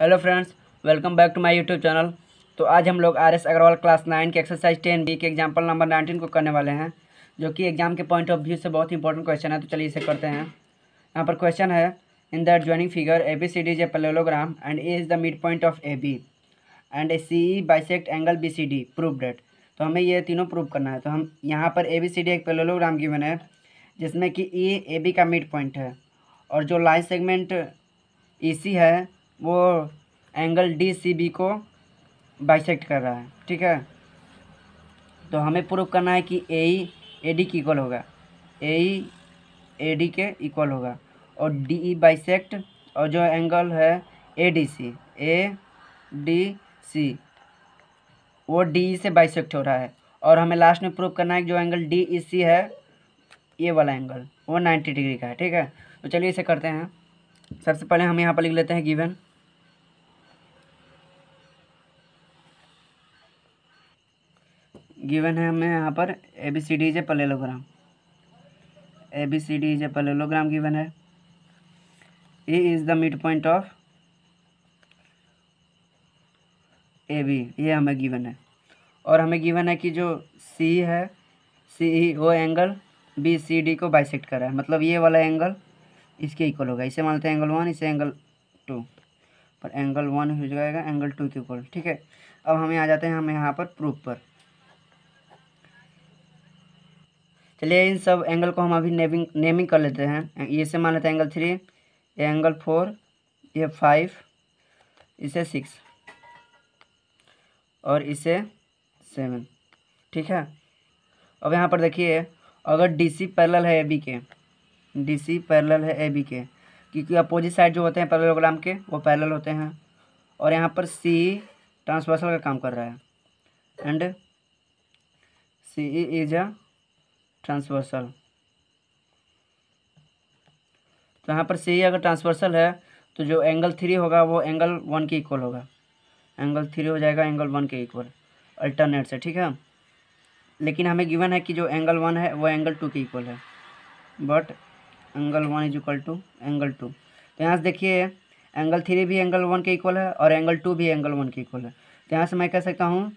hello friends welcome back to my YouTube channel तो आज हम लोग आरएस अग्रवाल क्लास नाइन के एक्सरसाइज टेन बी के एग्जाम्पल नंबर नाइनटीन को करने वाले हैं जो कि एग्जाम के पॉइंट ऑफ व्यू से बहुत इंपॉर्टेंट क्वेश्चन है तो चलिए इसे करते हैं यहाँ पर क्वेश्चन है in the joining figure A B C D J parallelogram and A is the mid point of A B and A C E bisect angle B C D prove that तो हमें ये तीनों prove करना है तो हम यहाँ पर ए बी सी डी एक पेलोग्राम की है जिसमें कि ई ए बी का मिड पॉइंट है और जो लाइन सेगमेंट ई सी है वो एंगल डी सी बी को बाइसेक्ट कर रहा है ठीक है तो हमें प्रूव करना है कि ए ई ए डी के इक्वल होगा ए ई ए डी के इक्वल होगा और डी ई बाइसेक्ट और जो एंगल है A D C A D C वो डी ई e से बाइसेक्ट हो रहा है और हमें लास्ट में प्रूव करना है कि जो एंगल डी ई सी है ये वाला एंगल वो नाइन्टी डिग्री का है ठीक है तो चलिए इसे करते हैं सबसे पहले हम यहाँ पर लिख लेते हैं गिवन गिवन है हमें यहाँ पर A B C D is a parallelogram A B C D is a parallelogram given है E is the mid point of A B ये हमें गिवन है और हमें गिवन है कि जो सी है सी ई e, वो एंगल बी सी डी को बाइसेक्ट करा है मतलब ये वाला एंगल इसके इक्वल होगा इसे मानते हैं एंगल वन इसे एंगल टू पर एंगल वन हो जाएगा एंगल टू के इक्वल ठीक है अब हमें आ जाते हैं हम यहाँ पर प्रूफ पर चलिए इन सब एंगल को हम अभी नेमिंग नेमिंग कर लेते हैं ये से मान लेते हैं एंगल थ्री एंगल फोर ये फाइव इसे सिक्स और इसे सेवन ठीक है अब यहाँ पर देखिए अगर डी सी पैरल है ए बी के डी सी पैरल है ए बी के क्योंकि अपोजिट साइड जो होते हैं पैरेललोग्राम के वो पैरल होते हैं और यहाँ पर सी ट्रांसवर्सल का काम कर रहा है and C is a transversal तो यहाँ पर सी अगर ट्रांसवर्सल है तो जो एंगल थ्री होगा वो एंगल वन के इक्वल होगा एंगल थ्री हो जाएगा एंगल वन के इक्वल अल्टरनेट से ठीक है लेकिन हमें गिवन है कि जो एंगल वन है वो एंगल टू के इक्वल है but angle one is equal to angle two तो यहाँ से देखिए एंगल थ्री भी एंगल वन के इक्वल है और एंगल टू भी एंगल वन के इक्वल है तो यहाँ से मैं कह सकता हूँ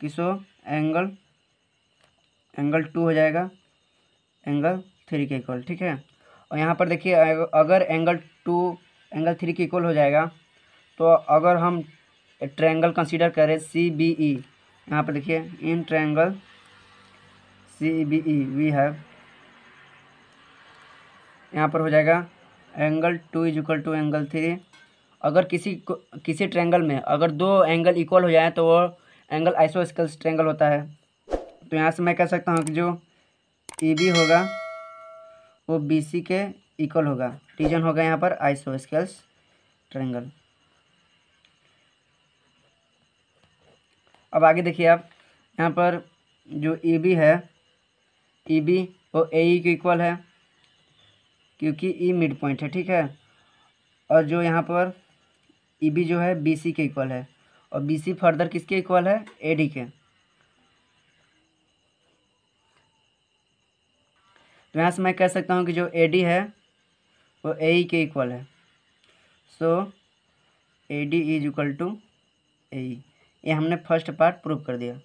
कि सो एंगल एंगल टू हो जाएगा एंगल थ्री के इक्वल ठीक है और यहाँ पर देखिए अगर एंगल टू एंगल थ्री के इक्वल हो जाएगा तो अगर हम ट्रायंगल कंसीडर करें सी बी ई यहाँ पर देखिए in triangle C B E we have यहाँ पर हो जाएगा angle two is equal to angle three अगर किसी किसी ट्रायंगल में अगर दो एंगल इक्वल हो जाए तो वो एंगल आइसोस्कल्स ट्रायंगल होता है तो यहाँ से मैं कह सकता हूँ कि जो टी बी होगा वो बी सी के इक्वल होगा रीजन होगा यहाँ पर आइसो स्केल्स ट्रेंगल अब आगे देखिए आप यहाँ पर जो ई e बी है ई e बी वो ए ई e के इक्वल है क्योंकि ई मिड पॉइंट है ठीक है और जो यहाँ पर ई बी जो है बी सी के इक्वल है और बी सी फर्दर किसके इक्वल है ए डी के तो यहाँ से मैं कह सकता हूँ कि जो ए डी है वो ए ई e के इक्वल है so A D is equal to A E ये हमने फर्स्ट पार्ट प्रूव कर दिया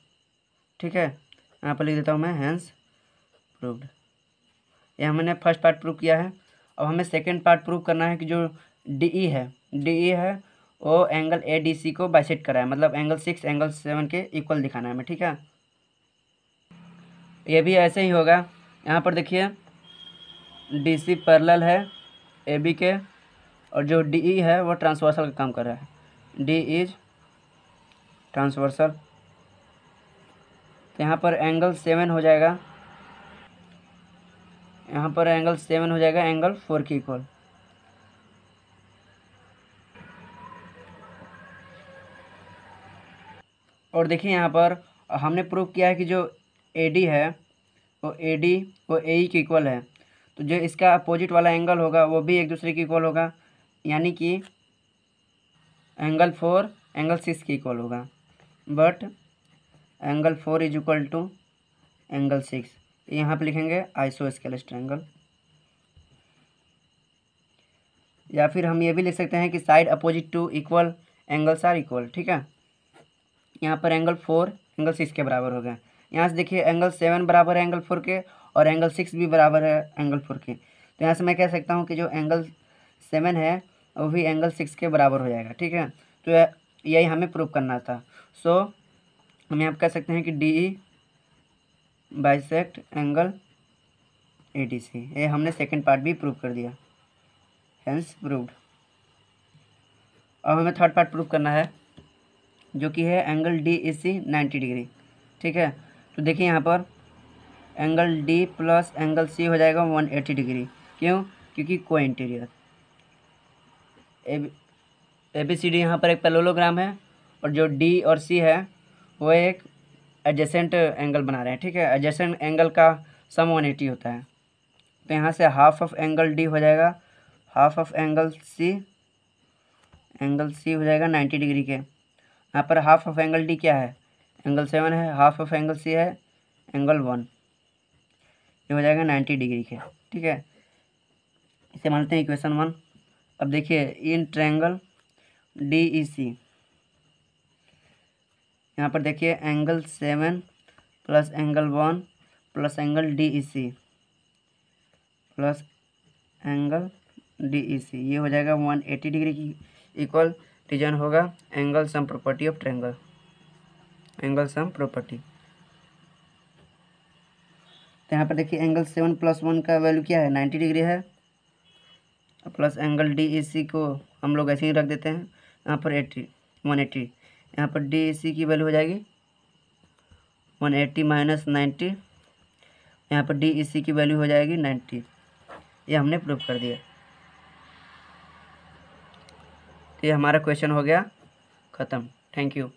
ठीक है यहाँ पर लिख देता हूँ मैं हैंस प्रूव्ड ये हमने फर्स्ट पार्ट प्रूव किया है अब हमें सेकेंड पार्ट प्रूव करना है कि जो डी ई e है डी ई e है वो एंगल ए डी सी को बाइसेट करा है मतलब एंगल सिक्स एंगल सेवन के इक्वल दिखाना है हमें ठीक है ये भी ऐसे ही होगा यहाँ पर देखिए डी सी पैरल है ए बी के और जो डी ई e है वो ट्रांसवर्सल का काम कर रहा है डी इज ट्रांसवर्सल तो यहाँ पर एंगल सेवन हो जाएगा यहाँ पर एंगल सेवन हो जाएगा एंगल फोर की इक्वल और देखिए यहाँ पर हमने प्रूव किया है कि जो ए डी है तो ए डी वो ए ई के इक्वल है तो जो इसका अपोजिट वाला एंगल होगा वो भी एक दूसरे के इक्वल होगा यानी कि एंगल फोर एंगल सिक्स के इक्वल होगा but angle four is equal to angle six यहाँ पे लिखेंगे आइसो स्केल एंगल या फिर हम ये भी लिख सकते हैं कि side opposite to equal angles are equal ठीक है यहाँ पर एंगल फोर एंगल सिक्स के बराबर हो गया यहाँ से देखिए एंगल सेवन बराबर है एंगल फोर के और एंगल सिक्स भी बराबर है एंगल फोर के तो यहाँ से मैं कह सकता हूँ कि जो एंगल सेवन है वो भी एंगल सिक्स के बराबर हो जाएगा ठीक है तो यही हमें प्रूव करना था सो so, हम यहाँ कह सकते हैं कि D E angle A D C ये हमने सेकेंड पार्ट भी प्रूव कर दिया हेंस प्रूवड अब हमें थर्ड पार्ट प्रूव करना है जो कि है angle D A C ninety degree ठीक है तो देखिए यहाँ पर angle D plus angle C हो जाएगा वन एटी डिग्री क्यों क्योंकि co interior A B C D यहाँ पर एक पेलोलोग्राम है और जो डी और सी है वो एक एडजेसेंट एंगल बना रहे हैं ठीक है एडजेसेंट एंगल का सम वन एटी होता है तो यहाँ से हाफ ऑफ एंगल डी हो जाएगा half of angle C angle C हो जाएगा नाइन्टी डिग्री के यहाँ पर हाफ ऑफ एंगल डी क्या है एंगल सेवन है हाफ ऑफ एंगल सी है एंगल वन ये हो जाएगा नाइन्टी डिग्री के ठीक है इसे मानते हैं इक्वेशन वन अब देखिए इन ट्रैंगल डी ई सी यहाँ पर देखिए angle seven plus angle one plus angle D E C plus angle D E C ये हो जाएगा वन एटी डिग्री की इक्वल रीजन होगा angle sum property of triangle angle sum property तो यहाँ पर देखिए एंगल सेवन प्लस वन का वैल्यू क्या है नाइन्टी डिग्री है plus angle D A C को हम लोग ऐसे ही रख देते हैं यहाँ पर एट्टी वन एट्टी यहाँ पर डी ए सी की वैल्यू हो जाएगी वन एट्टी माइनस नाइन्टी यहाँ पर डी ई सी की वैल्यू हो जाएगी नाइन्टी ये हमने प्रूव कर दिया तो ये हमारा क्वेश्चन हो गया ख़त्म थैंक यू